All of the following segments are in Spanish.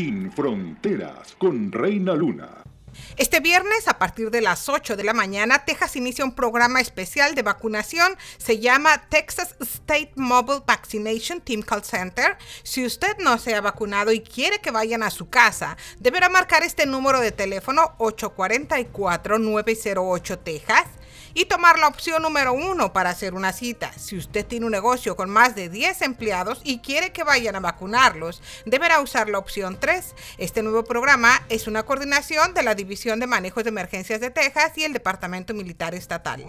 Sin Fronteras con Reina Luna. Este viernes, a partir de las 8 de la mañana, Texas inicia un programa especial de vacunación. Se llama Texas State Mobile Vaccination Team Call Center. Si usted no se ha vacunado y quiere que vayan a su casa, deberá marcar este número de teléfono 844-908 Texas y tomar la opción número uno para hacer una cita. Si usted tiene un negocio con más de 10 empleados y quiere que vayan a vacunarlos, deberá usar la opción 3. Este nuevo programa es una coordinación de la División de Manejos de Emergencias de Texas y el Departamento Militar Estatal.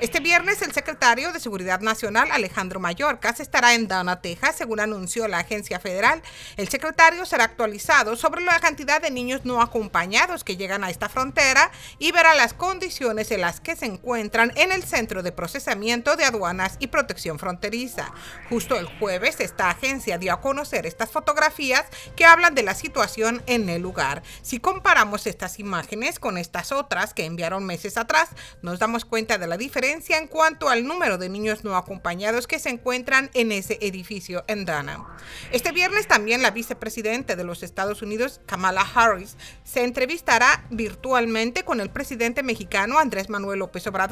Este viernes, el secretario de Seguridad Nacional, Alejandro Mayorkas, estará en Dana, Texas, según anunció la agencia federal. El secretario será actualizado sobre la cantidad de niños no acompañados que llegan a esta frontera y verá las condiciones en las que se encuentran entran en el Centro de Procesamiento de Aduanas y Protección Fronteriza. Justo el jueves esta agencia dio a conocer estas fotografías que hablan de la situación en el lugar. Si comparamos estas imágenes con estas otras que enviaron meses atrás, nos damos cuenta de la diferencia en cuanto al número de niños no acompañados que se encuentran en ese edificio en Dana. Este viernes también la vicepresidenta de los Estados Unidos, Kamala Harris, se entrevistará virtualmente con el presidente mexicano Andrés Manuel López Obrador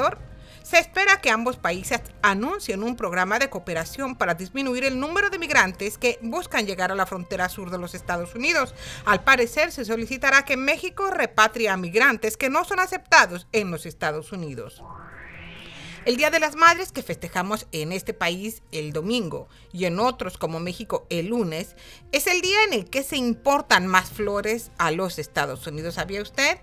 se espera que ambos países anuncien un programa de cooperación para disminuir el número de migrantes que buscan llegar a la frontera sur de los Estados Unidos. Al parecer, se solicitará que México repatrie a migrantes que no son aceptados en los Estados Unidos. El Día de las Madres que festejamos en este país el domingo y en otros como México el lunes, es el día en el que se importan más flores a los Estados Unidos. ¿Sabía usted?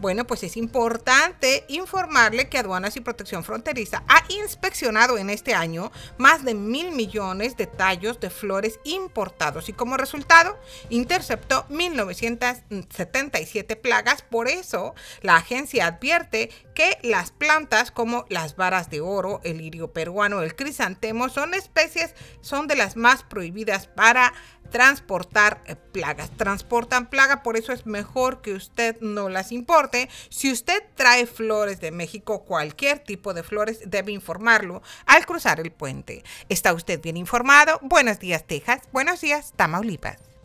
Bueno, pues es importante informarle que Aduanas y Protección Fronteriza ha inspeccionado en este año más de mil millones de tallos de flores importados y como resultado interceptó 1.977 plagas. Por eso la agencia advierte que las plantas como las varas de oro, el lirio peruano, el crisantemo son especies, son de las más prohibidas para transportar eh, plagas. Transportan plaga, por eso es mejor que usted no las importe. Si usted trae flores de México, cualquier tipo de flores, debe informarlo al cruzar el puente. ¿Está usted bien informado? Buenos días, Texas. Buenos días, Tamaulipas.